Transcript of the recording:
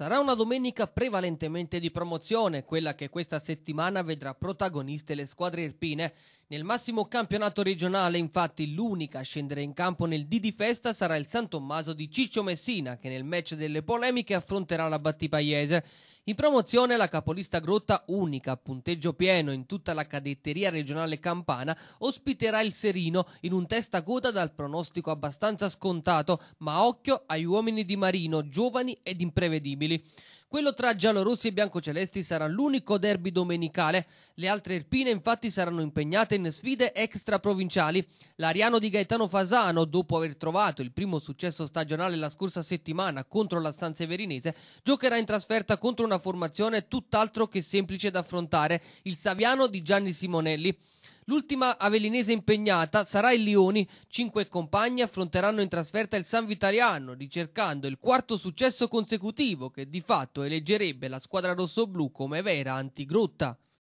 Sarà una domenica prevalentemente di promozione, quella che questa settimana vedrà protagoniste le squadre irpine. Nel massimo campionato regionale, infatti, l'unica a scendere in campo nel D di festa sarà il San Tommaso di Ciccio Messina, che nel match delle polemiche affronterà la Battipaiese. In promozione la capolista Grotta unica, a punteggio pieno in tutta la cadetteria regionale campana, ospiterà il Serino in un testa coda dal pronostico abbastanza scontato, ma occhio agli uomini di Marino, giovani ed imprevedibili. Quello tra giallorossi e biancocelesti sarà l'unico derby domenicale. Le altre erpine infatti saranno impegnate in sfide extraprovinciali. L'Ariano di Gaetano Fasano, dopo aver trovato il primo successo stagionale la scorsa settimana contro la San Severinese, giocherà in trasferta contro una formazione tutt'altro che semplice da affrontare, il Saviano di Gianni Simonelli. L'ultima avellinese impegnata sarà il Lioni. Cinque compagni affronteranno in trasferta il San Vitaliano, ricercando il quarto successo consecutivo che di fatto eleggerebbe la squadra rossoblu come vera antigrotta.